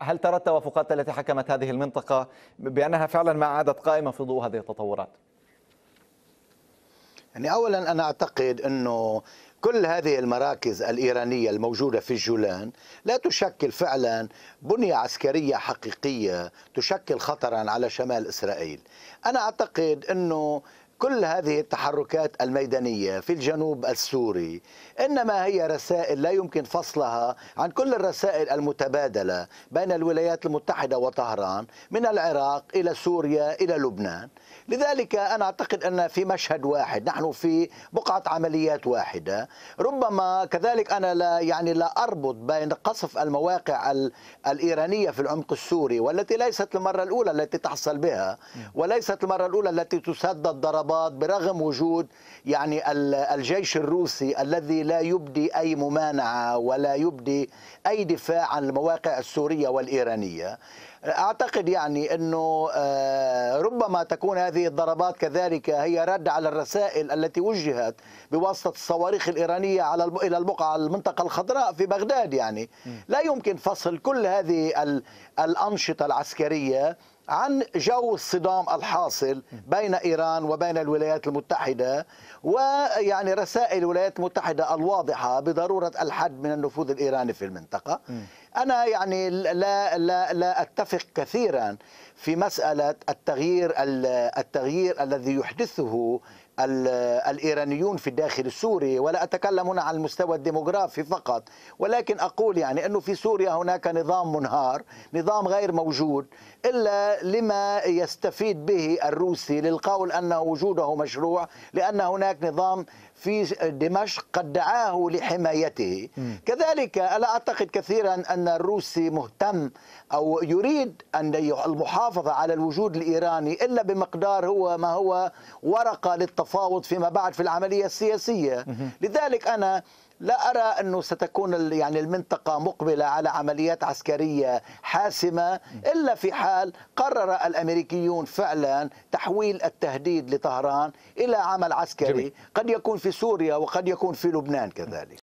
هل ترى التوافقات التي حكمت هذه المنطقة بأنها فعلا ما عادت قائمة في ضوء هذه التطورات؟ يعني أولا أنا أعتقد أنه كل هذه المراكز الإيرانية الموجودة في الجولان لا تشكل فعلا بنية عسكرية حقيقية تشكل خطرا على شمال إسرائيل أنا أعتقد أنه كل هذه التحركات الميدانية في الجنوب السوري إنما هي رسائل لا يمكن فصلها عن كل الرسائل المتبادلة بين الولايات المتحدة وطهران من العراق إلى سوريا إلى لبنان لذلك أنا أعتقد أن في مشهد واحد نحن في بقعة عمليات واحدة ربما كذلك أنا لا يعني لا أربط بين قصف المواقع الإيرانية في العمق السوري والتي ليست المرة الأولى التي تحصل بها وليست المرة الأولى التي تسدد ضربات الانضباط برغم وجود يعني الجيش الروسي الذي لا يبدي اي ممانعه ولا يبدي اي دفاع عن المواقع السوريه والايرانيه اعتقد يعني انه آه، ربما تكون هذه الضربات كذلك هي رد على الرسائل التي وجهت بواسطه الصواريخ الايرانيه على الى البقعه المنطقه الخضراء في بغداد يعني لا يمكن فصل كل هذه الانشطه العسكريه عن جو الصدام الحاصل بين ايران وبين الولايات المتحده ويعني رسائل الولايات المتحده الواضحه بضروره الحد من النفوذ الايراني في المنطقه أنا يعني لا لا لا أتفق كثيرا في مسألة التغيير التغيير الذي يحدثه الايرانيون في الداخل السوري ولا اتكلم هنا عن المستوى الديموغرافي فقط ولكن اقول يعني انه في سوريا هناك نظام منهار نظام غير موجود الا لما يستفيد به الروسي للقول ان وجوده مشروع لان هناك نظام في دمشق قد دعاه لحمايته كذلك الا أعتقد كثيرا أن الروسي مهتم أو يريد أن المحافظة على الوجود الإيراني إلا بمقدار هو ما هو ورقة للتطبيق التفاوض فيما بعد في العملية السياسية لذلك أنا لا أرى أنه ستكون يعني المنطقة مقبلة على عمليات عسكرية حاسمة إلا في حال قرر الأمريكيون فعلا تحويل التهديد لطهران إلى عمل عسكري قد يكون في سوريا وقد يكون في لبنان كذلك